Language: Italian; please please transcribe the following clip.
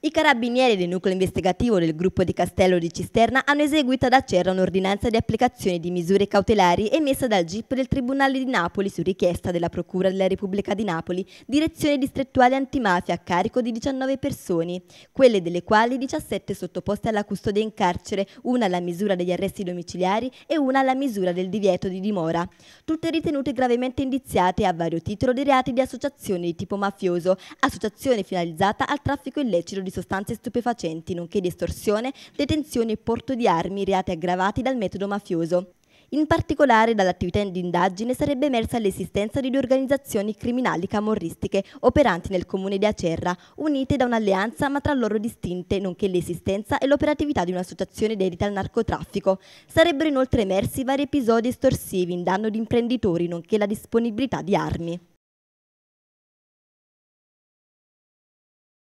I carabinieri del nucleo investigativo del gruppo di Castello di Cisterna hanno eseguito ad Acerra un'ordinanza di applicazione di misure cautelari emessa dal GIP del Tribunale di Napoli su richiesta della Procura della Repubblica di Napoli, direzione distrettuale antimafia a carico di 19 persone, quelle delle quali 17 sottoposte alla custodia in carcere, una alla misura degli arresti domiciliari e una alla misura del divieto di dimora, tutte ritenute gravemente indiziate a vario titolo dei reati di associazione di tipo mafioso, associazione finalizzata al traffico illecito di sostanze stupefacenti, nonché di estorsione, detenzione e porto di armi, reati aggravati dal metodo mafioso. In particolare dall'attività di indagine sarebbe emersa l'esistenza di due organizzazioni criminali camorristiche operanti nel comune di Acerra, unite da un'alleanza ma tra loro distinte, nonché l'esistenza e l'operatività di un'associazione dedita al narcotraffico. Sarebbero inoltre emersi vari episodi estorsivi in danno di imprenditori, nonché la disponibilità di armi.